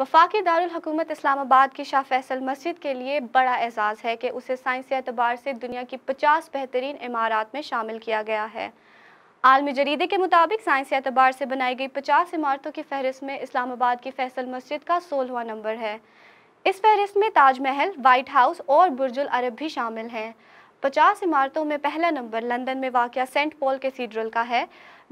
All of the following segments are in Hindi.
वफाकी दारकूमत इस्लामाबाद की शाह फैसल मस्जिद के लिए बड़ा एजाज़ है कि उसे साइंसी एतबार से दुनिया की पचास बेहतरीन इमारत में शामिल किया गया है आलमी जरीदे के मुताबिक साइंसी एतबार से बनाई गई पचास इमारतों की फहरिस्त में इस्लामाबाद की फैसल मस्जिद का सोलहवा नंबर है इस फहरस्त में ताजमहल वाइट हाउस और बुरजुल अरब भी शामिल हैं पचास इमारतों में पहला नंबर लंदन में वाक़ सेंट पॉल कैसीड्रल का है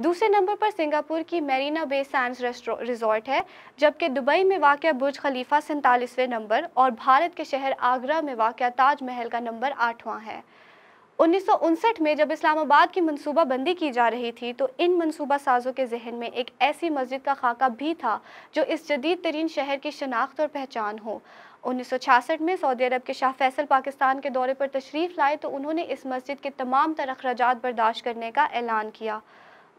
दूसरे नंबर पर सिंगापुर की मेरीना बे सैंस रिजॉर्ट है जबकि दुबई में वाक़ बुर्ज खलीफा सैंतालीसवें नंबर और भारत के शहर आगरा में वाक़ ताजमहल का नंबर आठवां है उन्नीस में जब इस्लामाबाद की मनसूबा बंदी की जा रही थी तो इन मनसूबा साजों के जहन में एक ऐसी मस्जिद का खाका भी था जो इस जदीद तरीन शहर की शनाख्त और पहचान हो 1966 में सऊदी अरब के शाह फैसल पाकिस्तान के दौरे पर तशरीफ़ लाए तो उन्होंने इस मस्जिद के तमाम तर अखराज बर्दाश्त करने का ऐलान किया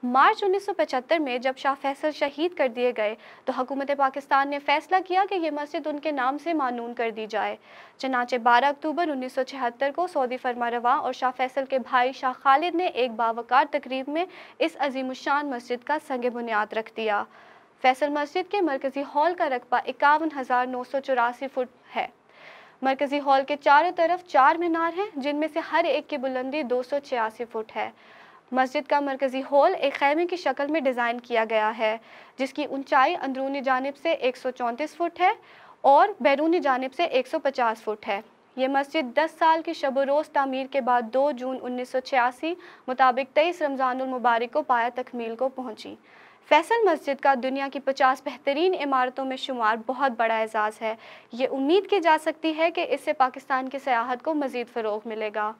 मार्च 1975 में जब शाह फैसल शहीद कर दिए गए तो हकूमत पाकिस्तान ने फैसला किया कि यह मस्जिद उनके नाम से मानून कर दी जाए चनाचे 12 अक्टूबर 1976 को सऊदी फरमारवा और शाह फैसल के भाई शाह खालिद ने एक बावकार तकरीब में इस अजीमशान मस्जिद का संग बुनियाद रख दिया फैसल मस्जिद के मरकज़ी हॉल का रकबा इक्यावन हज़ार नौ सौ चौरासी फुट है मरकज़ी हॉल के चारों तरफ चार मीनार हैं जिनमें से हर एक की बुलंदी दो सौ छियासी फुट है मस्जिद का मरकजी हॉल एक खैमे की शक्ल में डिज़ाइन किया गया है जिसकी ऊंचाई अंदरूनी जानब से एक फुट है और बैरूनी जानब से 150 फुट है यह मस्जिद 10 साल की शब रोज़ तमीर के बाद 2 जून छियासी मुताबिक तेईस रमज़ानमबारक को पाया तकमील को पहुंची फैसल मस्जिद का दुनिया की 50 बेहतरीन इमारतों में शुमार बहुत बड़ा एजाज़ है ये उम्मीद की जा सकती है कि इससे पाकिस्तान की सियाहत को मज़ीद फ़रोग मिलेगा